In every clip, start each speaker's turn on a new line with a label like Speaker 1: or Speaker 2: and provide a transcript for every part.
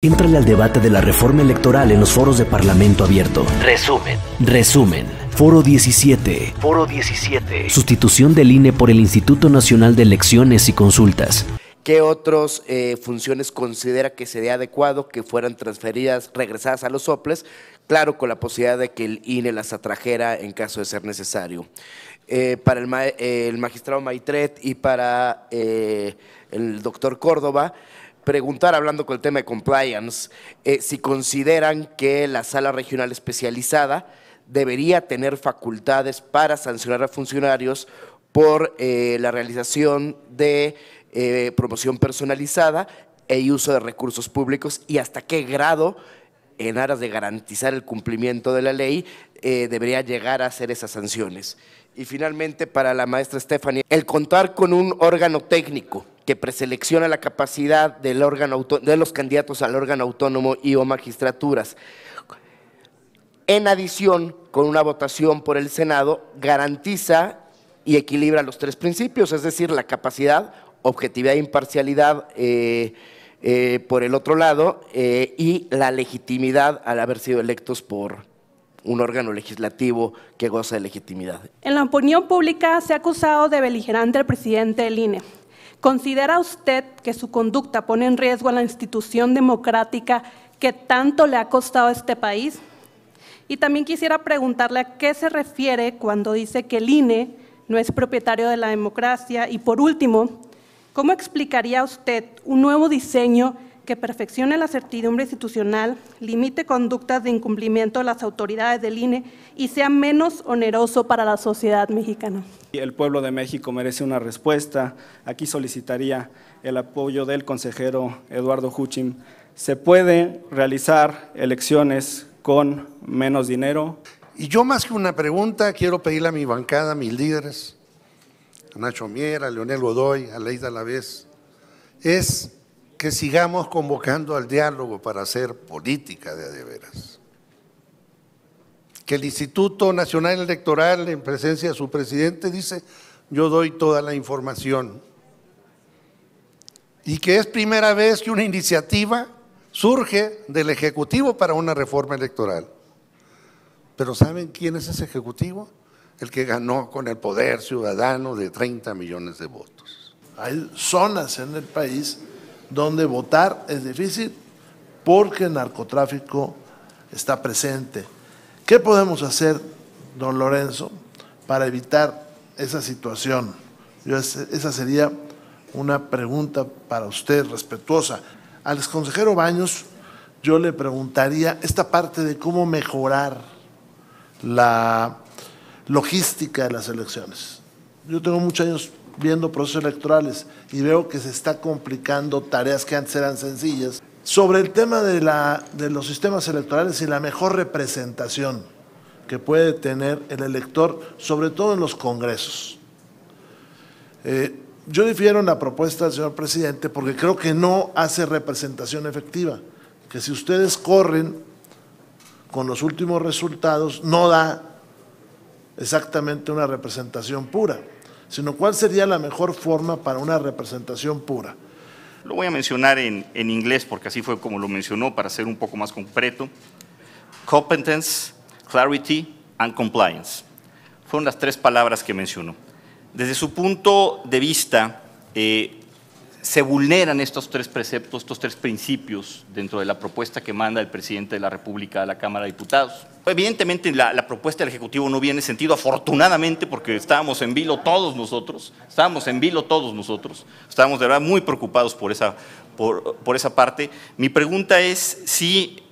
Speaker 1: Éntrale al debate de la reforma electoral en los foros de Parlamento Abierto. Resumen. Resumen. Foro 17. Foro 17. Sustitución del INE por el Instituto Nacional de Elecciones y Consultas. ¿Qué otras eh, funciones considera que sería adecuado que fueran transferidas, regresadas a los soples? Claro, con la posibilidad de que el INE las atrajera en caso de ser necesario. Eh, para eh, el, magistrado Maitret y para el doctor Córdoba, preguntar, hablando con el tema de compliance, eh, si consideran que la sala regional especializada debería tener facultades para sancionar a funcionarios por eh, la realización de eh, promoción personalizada e uso de recursos públicos y hasta qué grado, en aras de garantizar el cumplimiento de la ley, debería llegar a hacer esas sanciones. Y finalmente, para la maestra Stephanie, el contar con un órgano técnico que preselecciona la capacidad del órgano, de los candidatos al órgano autónomo y o magistraturas. En adición, con una votación por el Senado, garantiza y equilibra los tres principios, es decir, la capacidad, objetividad e imparcialidad eh, eh, por el otro lado eh, y la legitimidad al haber sido electos por, un órgano legislativo que goza de legitimidad. En la opinión pública se ha acusado de beligerante al presidente del ¿Considera usted que su conducta pone en riesgo a la institución democrática que tanto le ha costado a este país? Y también quisiera preguntarle a qué se refiere cuando dice que el INE no es propietario de la democracia. Y por último, ¿cómo explicaría usted un nuevo diseño que perfeccione la certidumbre institucional, limite conductas de incumplimiento de las autoridades del INE y sea menos oneroso para la sociedad mexicana.
Speaker 2: El pueblo de México merece una respuesta. Aquí solicitaría el apoyo del consejero Eduardo Huchim. Se puede realizar elecciones con menos dinero. Y yo más que
Speaker 3: una pregunta, quiero pedirle a mi bancada, a mis líderes, a Nacho Miera, a Leonel Godoy, a Leida Lavés, es que sigamos convocando al diálogo para hacer política de adeveras. Que el Instituto Nacional Electoral, en presencia de su presidente, dice, yo doy toda la información. Y que es primera vez que una iniciativa surge del Ejecutivo para una reforma electoral. Pero ¿saben quién es ese Ejecutivo? El que ganó con el poder ciudadano de 30 millones de votos. Hay zonas en el país donde votar es difícil porque el narcotráfico está presente. ¿Qué podemos hacer, don Lorenzo, para evitar esa situación? Yo, esa sería una pregunta para usted respetuosa. Al consejero Baños yo le preguntaría esta parte de cómo mejorar la logística de las elecciones. Yo tengo muchos años viendo procesos electorales y veo que se está complicando tareas que antes eran sencillas. Sobre el tema de, los sistemas electorales y la mejor representación que puede tener el elector, sobre todo en los congresos. Eh, yo difiero en la propuesta del señor presidente porque creo que no hace representación efectiva, que si ustedes corren con los últimos resultados no da exactamente una representación pura sino cuál sería la mejor forma para una representación pura.
Speaker 2: Lo voy a mencionar en, inglés porque así fue como lo mencionó para ser un poco más concreto. Competence, clarity and compliance. Fueron las tres palabras que mencionó. Desde su punto de vista, eh, se vulneran estos tres preceptos, estos tres principios dentro de la propuesta que manda el presidente de la República a la Cámara de Diputados. Evidentemente la, propuesta del Ejecutivo no viene sentido, afortunadamente, porque estábamos en vilo todos nosotros, estábamos en vilo todos nosotros, estábamos de verdad muy preocupados por esa, por esa parte. Mi pregunta es si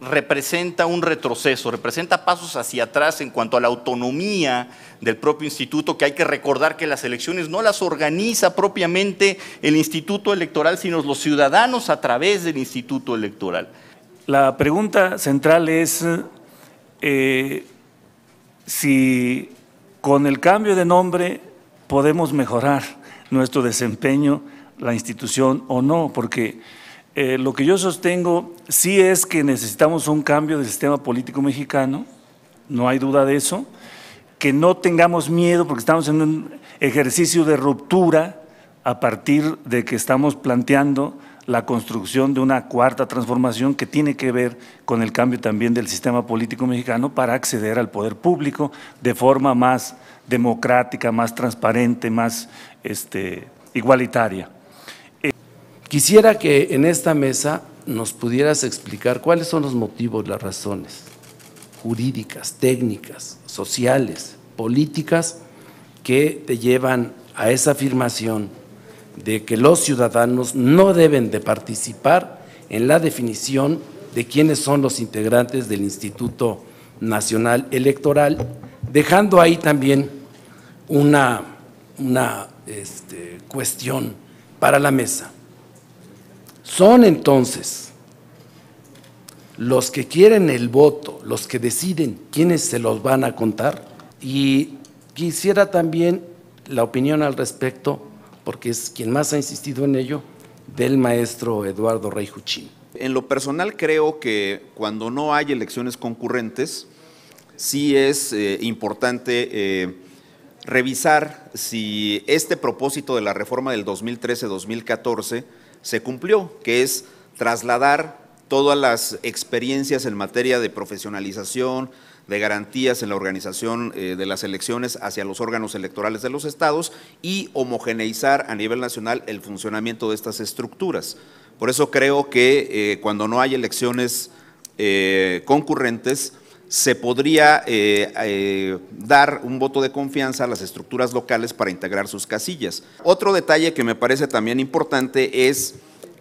Speaker 2: representa un retroceso, representa pasos hacia atrás en cuanto a la autonomía del propio instituto, que hay que recordar que las elecciones no las organiza propiamente el instituto electoral, sino los ciudadanos a través del instituto electoral. La pregunta central es eh,
Speaker 3: si con el cambio de nombre podemos mejorar nuestro desempeño, la institución o no, porque eh, lo que yo sostengo sí es que necesitamos un cambio del sistema político mexicano, no hay duda de eso, que no tengamos miedo porque estamos en un ejercicio de ruptura a partir de que estamos planteando la construcción de una cuarta transformación que tiene que ver con el cambio también del sistema político mexicano para acceder al poder público de forma más democrática, más transparente, más este,
Speaker 1: igualitaria. Quisiera que en esta mesa nos pudieras explicar cuáles son los motivos, las razones jurídicas, técnicas, sociales, políticas que te llevan a esa afirmación de que los ciudadanos no deben de participar en la definición de quiénes son los integrantes del Instituto Nacional Electoral, dejando ahí también una, este, cuestión para la mesa. Son entonces los que quieren el voto, los que deciden quiénes se los van a contar. Y quisiera también la opinión al respecto, porque es quien más ha insistido en ello, del maestro Eduardo Rey Juchín.
Speaker 2: En lo personal creo que cuando no hay elecciones concurrentes, sí es eh, importante eh, revisar si este propósito de la reforma del 2013-2014 se cumplió, que es trasladar todas las experiencias en materia de profesionalización, de garantías en la organización eh, de las elecciones hacia los órganos electorales de los estados y homogeneizar a nivel nacional el funcionamiento de estas estructuras. Por eso creo que eh, cuando no hay elecciones eh, concurrentes, se podría eh, eh, dar un voto de confianza a las estructuras locales para integrar sus casillas. Otro detalle que me parece también importante es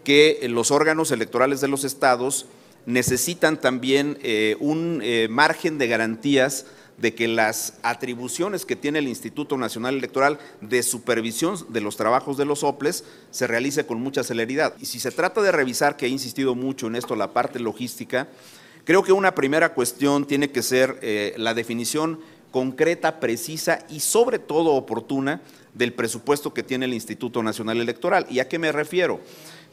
Speaker 2: que los órganos electorales de los estados necesitan también eh, un margen de garantías de que las atribuciones que tiene el Instituto Nacional Electoral de supervisión de los trabajos de los OPLES se realice con mucha celeridad. Y si se trata de revisar, que he insistido mucho en esto, la parte logística, Creo que una primera cuestión tiene que ser eh, la definición concreta, precisa y sobre todo oportuna del presupuesto que tiene el Instituto Nacional Electoral. ¿Y a qué me refiero?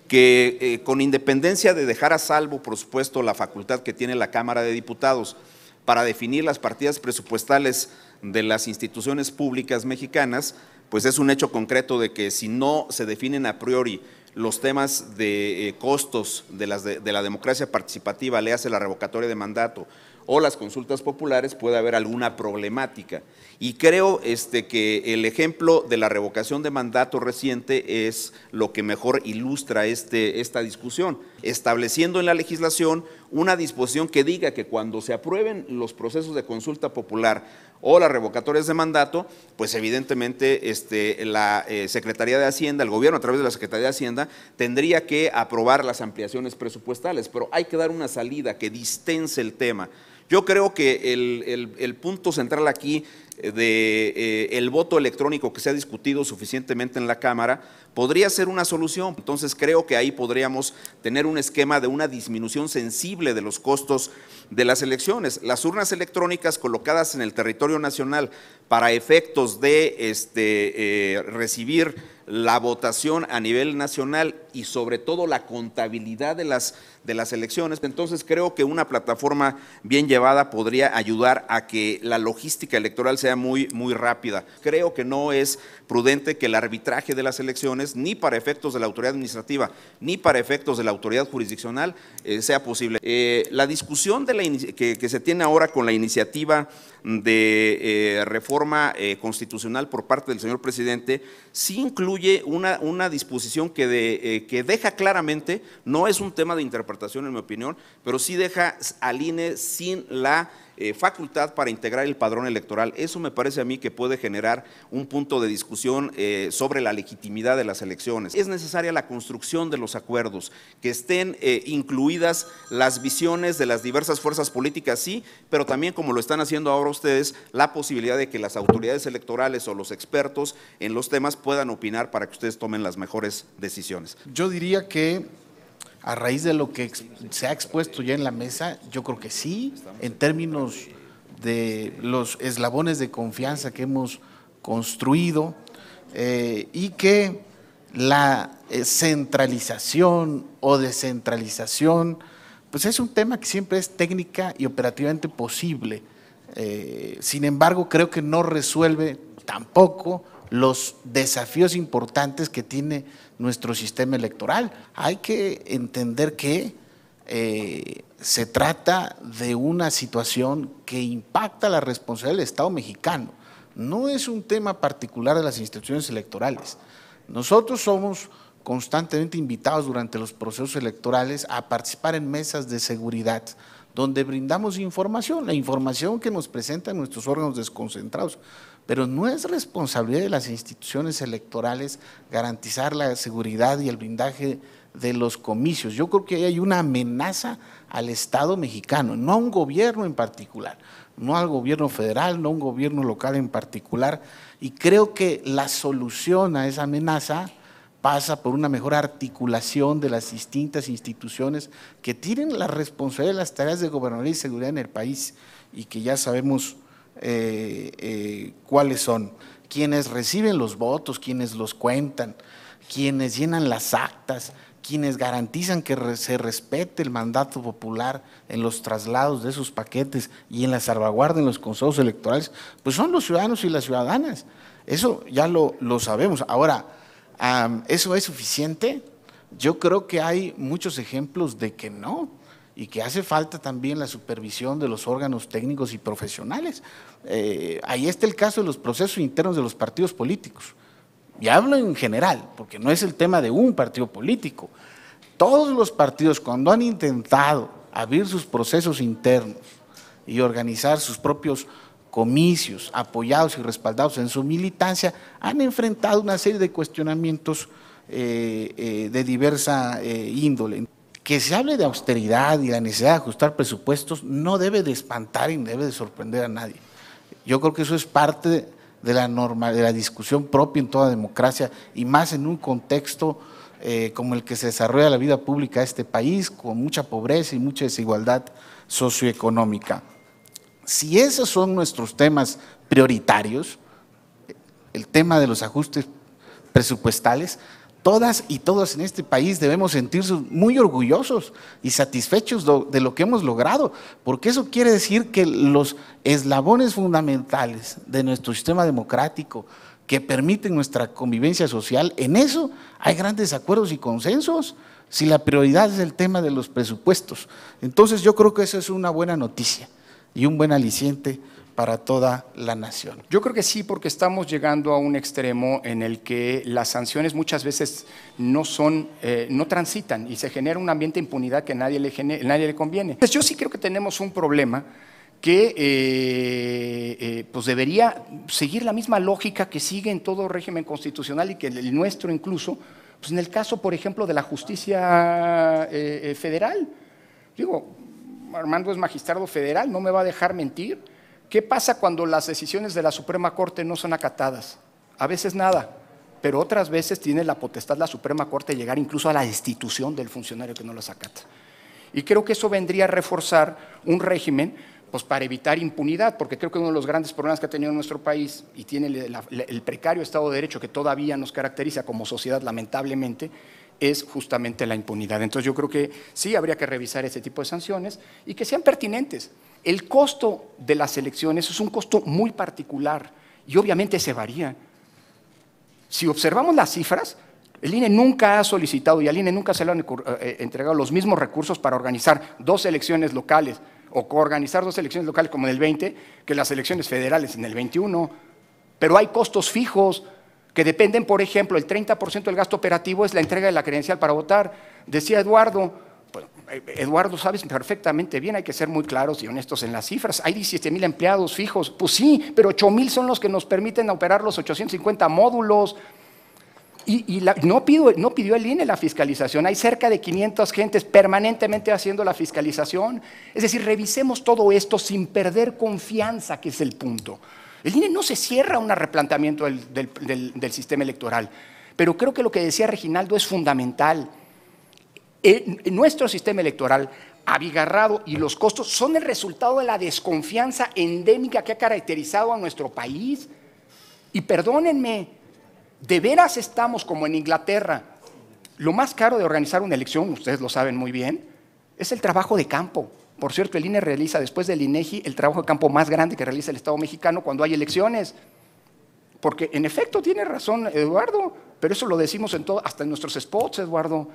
Speaker 2: Que eh, con independencia de dejar a salvo, por supuesto, la facultad que tiene la Cámara de Diputados para definir las partidas presupuestales de las instituciones públicas mexicanas, pues es un hecho concreto de que si no se definen a priori los temas de eh, costos de, de, la democracia participativa, le hace la revocatoria de mandato o las consultas populares, puede haber alguna problemática. Y creo este, que el ejemplo de la revocación de mandato reciente es lo que mejor ilustra este, esta discusión, estableciendo en la legislación una disposición que diga que cuando se aprueben los procesos de consulta popular o las revocatorias de mandato, pues evidentemente este, la eh, Secretaría de Hacienda, el gobierno a través de la Secretaría de Hacienda, tendría que aprobar las ampliaciones presupuestales, pero hay que dar una salida que distense el tema yo creo que el, punto central aquí del eh, de, eh, voto electrónico que se ha discutido suficientemente en la Cámara podría ser una solución. Entonces creo que ahí podríamos tener un esquema de una disminución sensible de los costos de las elecciones. Las urnas electrónicas colocadas en el territorio nacional para efectos de este, eh, recibir la votación a nivel nacional y sobre todo la contabilidad de las, de las elecciones. Entonces creo que una plataforma bien llevada podría ayudar a que la logística electoral sea muy, muy rápida. Creo que no es prudente que el arbitraje de las elecciones, ni para efectos de la autoridad administrativa, ni para efectos de la autoridad jurisdiccional, eh, sea posible. Eh, la discusión que, se tiene ahora con la iniciativa de eh, reforma constitucional por parte del señor presidente, sí incluye una, una disposición que de que, deja claramente, no es un tema de interpretación en mi opinión, pero sí deja al INE sin la eh, facultad para integrar el padrón electoral. Eso me parece a mí que puede generar un punto de discusión eh, sobre la legitimidad de las elecciones. Es necesaria la construcción de los acuerdos, que estén eh, incluidas las visiones de las diversas fuerzas políticas, sí, pero también, como lo están haciendo ahora ustedes, la posibilidad de que las autoridades electorales o los expertos en los temas puedan opinar para que ustedes tomen las mejores decisiones.
Speaker 4: Yo diría que a raíz de lo que se ha expuesto ya en la mesa, yo creo que sí, en términos de los eslabones de confianza que hemos construido eh, y que la eh, centralización o descentralización, pues es un tema que siempre es técnica y operativamente posible. Eh, sin embargo, creo que no resuelve tampoco los desafíos importantes que tiene nuestro sistema electoral. Hay que entender que eh, se trata de una situación que impacta la responsabilidad del Estado mexicano. No es un tema particular de las instituciones electorales. Nosotros somos constantemente invitados durante los procesos electorales a participar en mesas de seguridad donde brindamos información, la información que nos presentan nuestros órganos desconcentrados. Pero no es responsabilidad de las instituciones electorales garantizar la seguridad y el blindaje de los comicios. Yo creo que hay una amenaza al Estado mexicano, no a un gobierno en particular, no al gobierno federal, no a un gobierno local en particular. Y creo que la solución a esa amenaza pasa por una mejor articulación de las distintas instituciones que tienen la responsabilidad de las tareas de gobernabilidad y seguridad en el país y que ya sabemos eh, eh, cuáles son. Quienes reciben los votos, quienes los cuentan, quienes llenan las actas, quienes garantizan que se respete el mandato popular en los traslados de esos paquetes y en la salvaguarda en los consejos electorales, pues son los ciudadanos y las ciudadanas. Eso ya lo, sabemos. Ahora, ¿eso es suficiente? Yo creo que hay muchos ejemplos de que no y que hace falta también la supervisión de los órganos técnicos y profesionales. Eh, ahí está el caso de los procesos internos de los partidos políticos. Y hablo en general, porque no es el tema de un partido político. Todos los partidos cuando han intentado abrir sus procesos internos y organizar sus propios comicios apoyados y respaldados en su militancia, han enfrentado una serie de cuestionamientos eh, eh, de diversa índole. Que se hable de austeridad y la necesidad de ajustar presupuestos no debe de espantar y debe de sorprender a nadie. Yo creo que eso es parte de la norma, de la discusión propia en toda democracia y más en un contexto eh, como el que se desarrolla la vida pública de este país, con mucha pobreza y mucha desigualdad socioeconómica. Si esos son nuestros temas prioritarios, el tema de los ajustes presupuestales, todas y todos en este país debemos sentirnos muy orgullosos y satisfechos de lo que hemos logrado, porque eso quiere decir que los eslabones fundamentales de nuestro sistema democrático que permiten nuestra convivencia social, en eso hay grandes acuerdos y consensos, si la prioridad es el tema de los presupuestos. Entonces yo creo que eso es una buena noticia y un buen aliciente para toda la nación.
Speaker 5: Yo creo que sí, porque estamos llegando a un extremo en el que las sanciones muchas veces no son, eh, no transitan y se genera un ambiente de impunidad que nadie le, nadie le conviene. Pues yo sí creo que tenemos un problema que eh, eh, pues debería seguir la misma lógica que sigue en todo régimen constitucional y que el nuestro incluso, pues en el caso, por ejemplo, de la justicia federal. Digo, Armando es magistrado federal, no me va a dejar mentir ¿Qué pasa cuando las decisiones de la Suprema Corte no son acatadas? A veces nada, pero otras veces tiene la potestad la Suprema Corte de llegar incluso a la destitución del funcionario que no las acata. Y creo que eso vendría a reforzar un régimen pues para evitar impunidad, porque creo que uno de los grandes problemas que ha tenido nuestro país y tiene el, el precario Estado de Derecho que todavía nos caracteriza como sociedad lamentablemente, es justamente la impunidad. Entonces yo creo que sí habría que revisar ese tipo de sanciones y que sean pertinentes. El costo de las elecciones es un costo muy particular y obviamente se varía. Si observamos las cifras, el INE nunca ha solicitado y al INE nunca se le han eh, eh, entregado los mismos recursos para organizar dos elecciones locales o coorganizar dos elecciones locales como en el 20 que las elecciones federales en el 21. Pero hay costos fijos que dependen, por ejemplo, el 30% del gasto operativo es la entrega de la credencial para votar. Decía Eduardo, eh, Eduardo, sabes perfectamente bien, hay que ser muy claros y honestos en las cifras. Hay 17 mil empleados fijos, pues sí, pero 8 son los que nos permiten operar los 850 módulos. Y, no, pidió el INE la fiscalización, hay cerca de 500 gentes permanentemente haciendo la fiscalización. Es decir, revisemos todo esto sin perder confianza, que es el punto. El INE no se cierra a un replanteamiento del, del sistema electoral, pero creo que lo que decía Reginaldo es fundamental. Eh, nuestro sistema electoral abigarrado y los costos son el resultado de la desconfianza endémica que ha caracterizado a nuestro país. Y perdónenme, de veras estamos como en Inglaterra. Lo más caro de organizar una elección, ustedes lo saben muy bien, es el trabajo de campo. Por cierto, el INE realiza después del INEGI el trabajo de campo más grande que realiza el Estado mexicano cuando hay elecciones. Porque en efecto tiene razón Eduardo, pero eso lo decimos en todo, hasta en nuestros spots, Eduardo.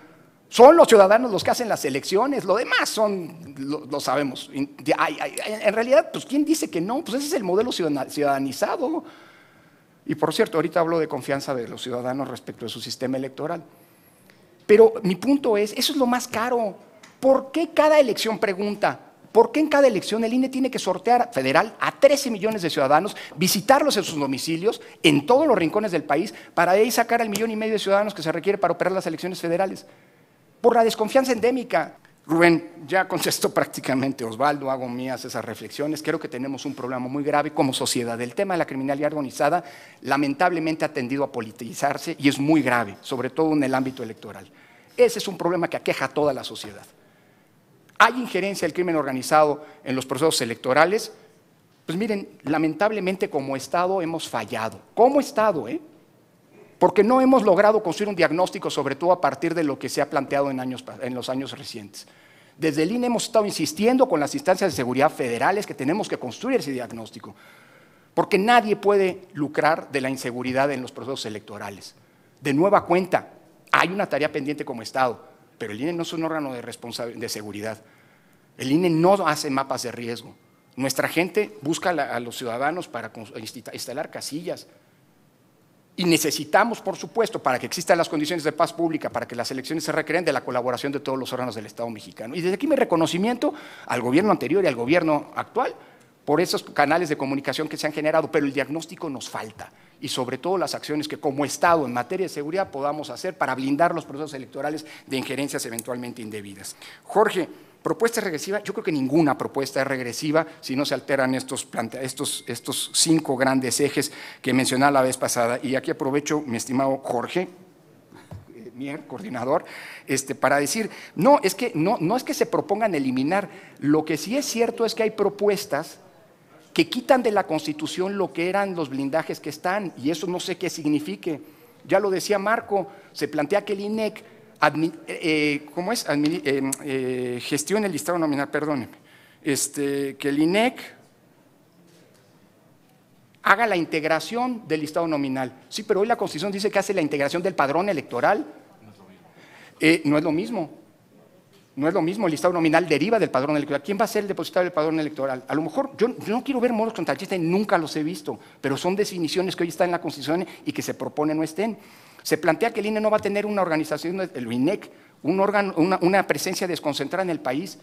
Speaker 5: Son los ciudadanos los que hacen las elecciones, lo demás son, lo, sabemos. en realidad, pues ¿quién dice que no? Pues ese es el modelo ciudadanizado. Y por cierto, ahorita hablo de confianza de los ciudadanos respecto de su sistema electoral. Pero mi punto es, eso es lo más caro. ¿Por qué cada elección pregunta? ¿Por qué en cada elección el INE tiene que sortear federal a 13 millones de ciudadanos, visitarlos en sus domicilios, en todos los rincones del país, para ahí sacar al millón y medio de ciudadanos que se requiere para operar las elecciones federales? por la desconfianza endémica. Rubén ya contestó prácticamente, Osvaldo, hago mías esas reflexiones. Creo que tenemos un problema muy grave como sociedad. El tema de la criminalidad organizada lamentablemente ha tendido a politizarse y es muy grave, sobre todo en el ámbito electoral. Ese es un problema que aqueja a toda la sociedad. ¿Hay injerencia del crimen organizado en los procesos electorales? Pues miren, lamentablemente como Estado hemos fallado. Como Estado, ¿eh? porque no hemos logrado construir un diagnóstico, sobre todo a partir de lo que se ha planteado en, en los años recientes. Desde el INE hemos estado insistiendo con las instancias de seguridad federales que tenemos que construir ese diagnóstico, porque nadie puede lucrar de la inseguridad en los procesos electorales. De nueva cuenta, hay una tarea pendiente como Estado, pero el INE no es un órgano de, de seguridad. El INE no hace mapas de riesgo. Nuestra gente busca a los ciudadanos para instalar casillas, y necesitamos, por supuesto, para que existan las condiciones de paz pública, para que las elecciones se recreen, de la colaboración de todos los órganos del Estado mexicano. Y desde aquí mi reconocimiento al gobierno anterior y al gobierno actual por esos canales de comunicación que se han generado, pero el diagnóstico nos falta y sobre todo las acciones que como Estado en materia de seguridad podamos hacer para blindar los procesos electorales de injerencias eventualmente indebidas. Jorge, Propuesta regresiva, yo creo que ninguna propuesta es regresiva si no se alteran estos, cinco grandes ejes que mencionaba la vez pasada. Y aquí aprovecho, mi estimado Jorge, eh, Mier, coordinador, este, para decir, no, es que no, no es que se propongan eliminar, lo que sí es cierto es que hay propuestas que quitan de la Constitución lo que eran los blindajes que están, y eso no sé qué signifique. Ya lo decía Marco, se plantea que el INEC eh, eh, ¿cómo es? Eh, gestión del listado nominal, perdónenme, este, que el INEC haga la integración del listado nominal. Sí, pero hoy la Constitución dice que hace la integración del padrón electoral. no es lo mismo. No es lo mismo, el listado nominal deriva del padrón electoral. ¿Quién va a ser el depositario del padrón electoral? A lo mejor, yo, no quiero ver modos y nunca los he visto, pero son definiciones que hoy están en la Constitución y que se propone no estén. Se plantea que el INE no va a tener una organización, el INEC, un órgano, una, presencia desconcentrada en el país.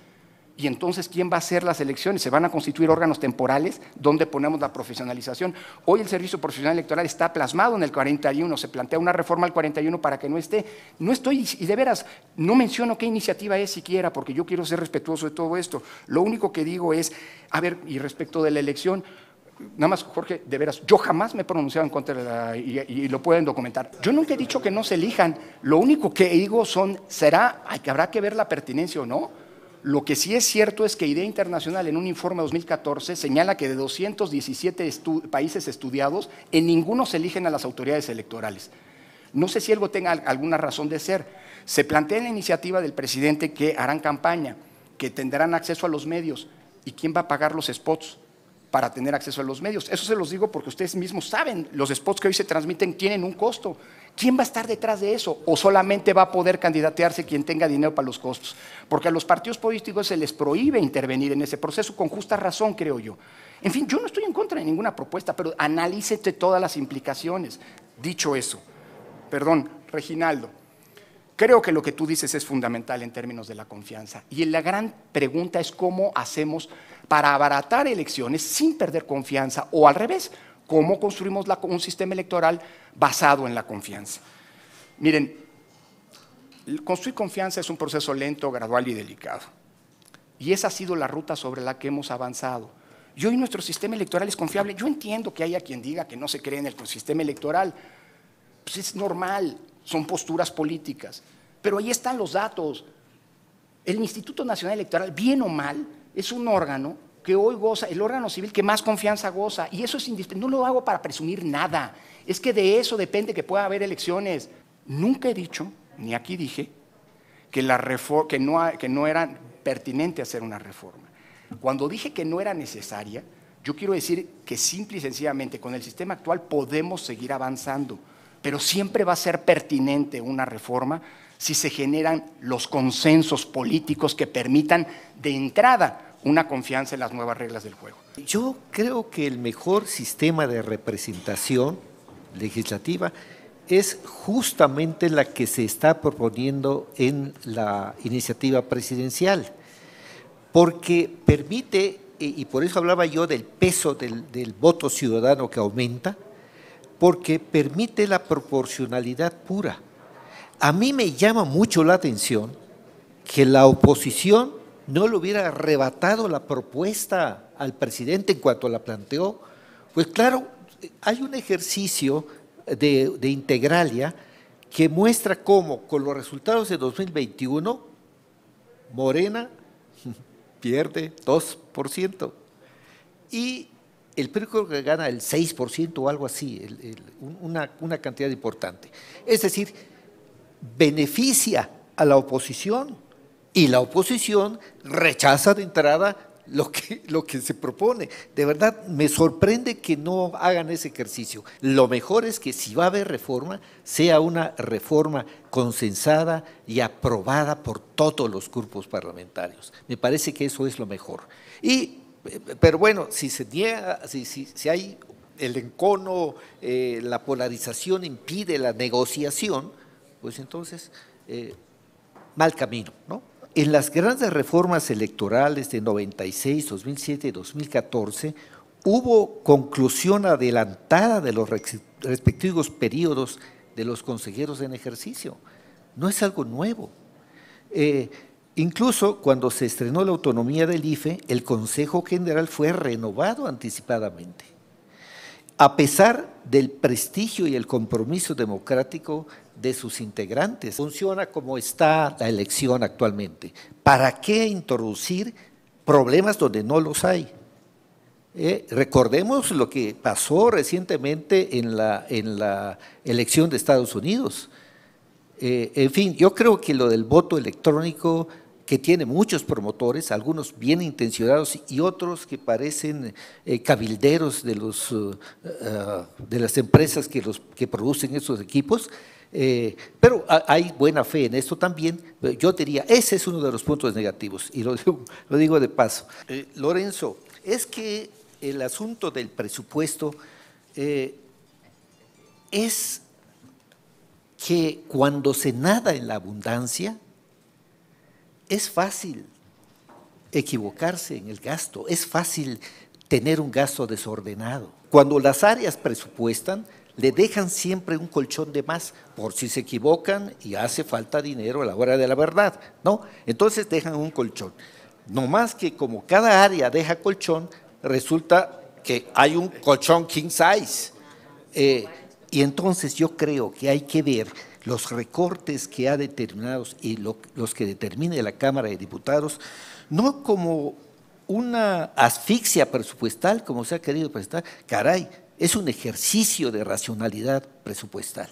Speaker 5: Y entonces, ¿quién va a hacer las elecciones? Se van a constituir órganos temporales donde ponemos la profesionalización. Hoy el Servicio Profesional Electoral está plasmado en el 41, se plantea una reforma al 41 para que no esté. No estoy, y de veras, no menciono qué iniciativa es siquiera, porque yo quiero ser respetuoso de todo esto. Lo único que digo es, a ver, y respecto de la elección, nada más Jorge, de veras, yo jamás me he pronunciado en contra e y, lo pueden documentar. Yo nunca he dicho que no se elijan, lo único que digo son, será, hay, habrá que ver la pertinencia o no. Lo que sí es cierto es que IDEA Internacional en un informe de 2014 señala que de 217 países estudiados, en ninguno se eligen a las autoridades electorales. No sé si algo tenga alguna razón de ser. Se plantea la iniciativa del presidente que harán campaña, que tendrán acceso a los medios. ¿Y quién va a pagar los spots? para tener acceso a los medios. Eso se los digo porque ustedes mismos saben, los spots que hoy se transmiten tienen un costo. ¿Quién va a estar detrás de eso? ¿O solamente va a poder candidatearse quien tenga dinero para los costos? Porque a los partidos políticos se les prohíbe intervenir en ese proceso con justa razón, creo yo. En fin, yo no estoy en contra de ninguna propuesta, pero analícete todas las implicaciones. Dicho eso, perdón, Reginaldo. Creo que lo que tú dices es fundamental en términos de la confianza. Y la gran pregunta es cómo hacemos para abaratar elecciones sin perder confianza o al revés, cómo construimos la, un sistema electoral basado en la confianza. Miren, construir confianza es un proceso lento, gradual y delicado. Y esa ha sido la ruta sobre la que hemos avanzado. Y hoy nuestro sistema electoral es confiable. Yo entiendo que haya quien diga que no se cree en el sistema electoral. Pues es normal, son posturas políticas. Pero ahí están los datos. El Instituto Nacional Electoral, bien o mal, es un órgano que hoy goza, el órgano civil que más confianza goza. Y eso es indispensable. No lo hago para presumir nada. Es que de eso depende que pueda haber elecciones. Nunca he dicho, ni aquí dije, que, que no era pertinente hacer una reforma. Cuando dije que no era necesaria, yo quiero decir que simple y sencillamente con el sistema actual podemos seguir avanzando pero siempre va a ser pertinente una reforma si se generan los consensos políticos que permitan de entrada una confianza en las nuevas reglas del juego. Yo creo que el mejor
Speaker 6: sistema de representación legislativa es justamente la que se está proponiendo en la iniciativa presidencial, porque permite, y por eso hablaba yo del peso del, voto ciudadano que aumenta, porque permite la proporcionalidad pura. A mí me llama mucho la atención que la oposición no le hubiera arrebatado la propuesta al presidente en cuanto la planteó. Pues claro, hay un ejercicio de, integralia que muestra cómo con los resultados de 2021, Morena pierde 2%. Y el periódico que gana el 6% o algo así, una, cantidad importante. Es decir, beneficia a la oposición y la oposición rechaza de entrada lo que, lo que se propone. De verdad, me sorprende que no hagan ese ejercicio. Lo mejor es que si va a haber reforma, sea una reforma consensada y aprobada por todos los grupos parlamentarios. Me parece que eso es lo mejor. Y pero bueno, si se niega, si, si, hay el encono, eh, la polarización impide la negociación, pues entonces eh, mal camino, ¿no? En las grandes reformas electorales de 96, 2007 y 2014 hubo conclusión adelantada de los respectivos periodos de los consejeros en ejercicio. No es algo nuevo. Eh, Incluso cuando se estrenó la autonomía del IFE, el Consejo General fue renovado anticipadamente. A pesar del prestigio y el compromiso democrático de sus integrantes, funciona como está la elección actualmente. ¿Para qué introducir problemas donde no los hay? Eh, recordemos lo que pasó recientemente en la, en la elección de Estados Unidos. Eh, en fin, yo creo que lo del voto electrónico que tiene muchos promotores, algunos bien intencionados y otros que parecen eh, cabilderos de, los, eh, eh, de las empresas que, los, que producen esos equipos. pero hay buena fe en esto también. Yo diría, ese es uno de los puntos negativos, y lo digo, lo digo de paso. Lorenzo, es que el asunto del presupuesto es que cuando se nada en la abundancia, es fácil equivocarse en el gasto, es fácil tener un gasto desordenado. Cuando las áreas presupuestan, le dejan siempre un colchón de más por si se equivocan y hace falta dinero a la hora de la verdad, ¿no? Entonces dejan un colchón. No más que como cada área deja colchón, resulta que hay un colchón king size. Eh, y entonces yo creo que hay que ver los recortes que ha determinado y los que determine la Cámara de Diputados, no como una asfixia presupuestal, como se ha querido presentar, caray, es un ejercicio de racionalidad presupuestal.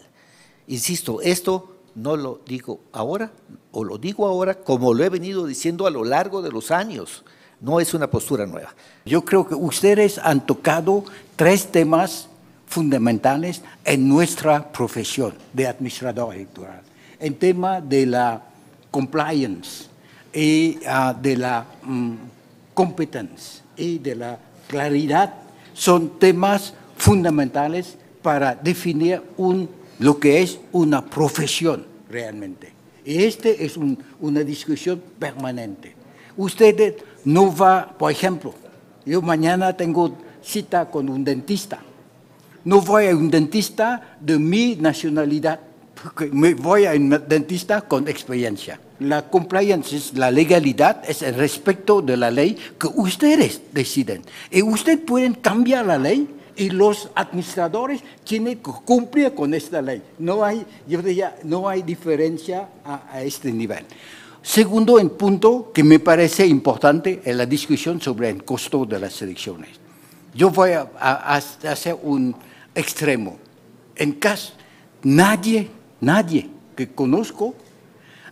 Speaker 6: Insisto, esto no lo digo ahora, o lo digo ahora como lo he venido diciendo a lo largo de los
Speaker 7: años, no es una postura nueva. Yo creo que ustedes han tocado tres temas fundamentales en nuestra profesión de administrador electoral. En tema de la compliance y ah, de la competencia mm, competence y de la claridad son temas fundamentales para definir lo que es una profesión realmente. Y esta es una discusión permanente. Ustedes no va, por ejemplo, yo mañana tengo cita con un dentista no voy a un dentista de mi nacionalidad, porque me voy a un dentista con experiencia. La compliance es la legalidad, es el respeto de la ley que ustedes deciden. Y ustedes pueden cambiar la ley y los administradores tienen que cumplir con esta ley. No hay, yo diría, no hay diferencia a, este nivel. Segundo en punto que me parece importante es la discusión sobre el costo de las elecciones. Yo voy a hacer un, extremo. En caso, nadie, nadie que conozco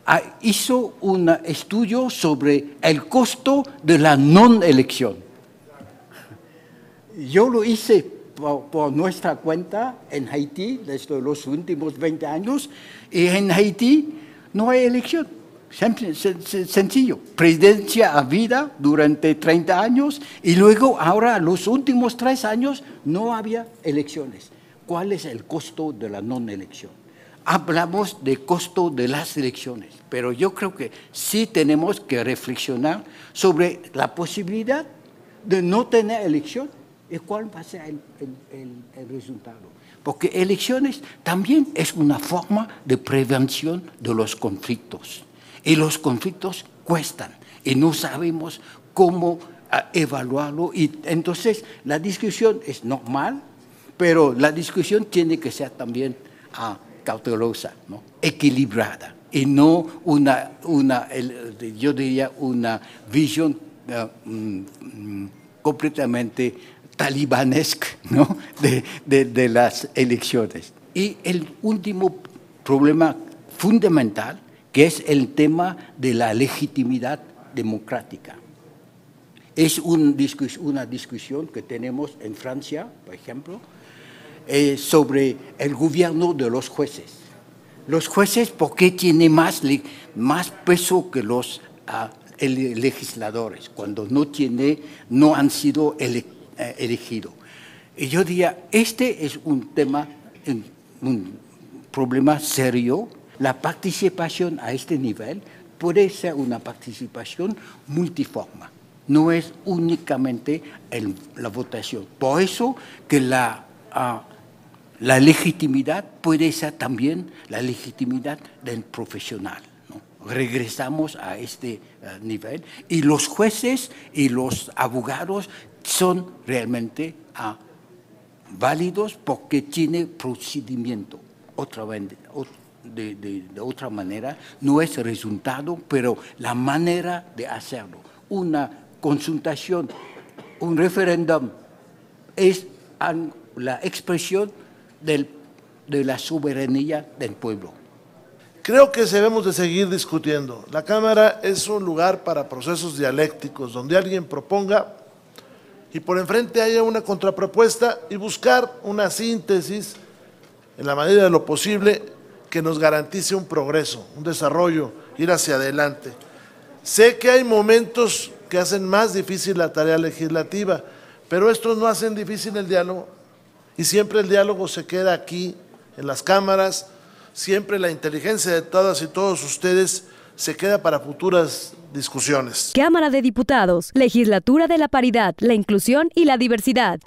Speaker 7: ah, hizo un estudio sobre el costo de la no elección. Yo lo hice por, nuestra cuenta en Haití desde los últimos 20 años y en Haití no hay elección Sencillo, presidencia a vida durante 30 años y luego ahora los últimos tres años no había elecciones. ¿Cuál es el costo de la no elección? Hablamos de costo de las elecciones, pero yo creo que sí tenemos que reflexionar sobre la posibilidad de no tener elección y cuál va a ser el resultado porque elecciones también es una forma de prevención de los conflictos. Y los conflictos cuestan y no sabemos cómo ah, evaluarlo. Y entonces la discusión es normal, pero la discusión tiene que ser también ah, cautelosa, equilibrada y no una, una yo diría, una visión ah, mm, completamente talibanesca de las elecciones. Y el último problema fundamental que es el tema de la legitimidad democrática. Es una discusión que tenemos en Francia, por ejemplo, eh, sobre el gobierno de los jueces. Los jueces, ¿por qué tienen más, más peso que los ah, legisladores cuando no, tiene, no han sido eh, elegidos? Y yo diría, este es un tema, un problema serio la participación a este nivel puede ser una participación multiforma no es únicamente la votación. Por eso que la, ah, la legitimidad puede ser también la legitimidad del profesional. Regresamos a este ah, nivel y los jueces y los abogados son realmente ah, válidos porque tiene procedimiento. Otra vez, otra de, otra manera, no es el resultado, pero la manera de hacerlo. Una consultación, un referéndum, es
Speaker 3: la expresión de la soberanía del pueblo. Creo que debemos de seguir discutiendo. La Cámara es un lugar para procesos dialécticos, donde alguien proponga y por enfrente haya una contrapropuesta y buscar una síntesis en la medida de lo posible que nos garantice un progreso, un desarrollo, ir hacia adelante. Sé que hay momentos que hacen más difícil la tarea legislativa, pero estos no hacen difícil el diálogo. Y siempre el diálogo se queda aquí, en las cámaras, siempre la inteligencia de todas y todos ustedes se queda para futuras discusiones.
Speaker 1: Cámara de Diputados, Legislatura de la Paridad, la Inclusión y la Diversidad.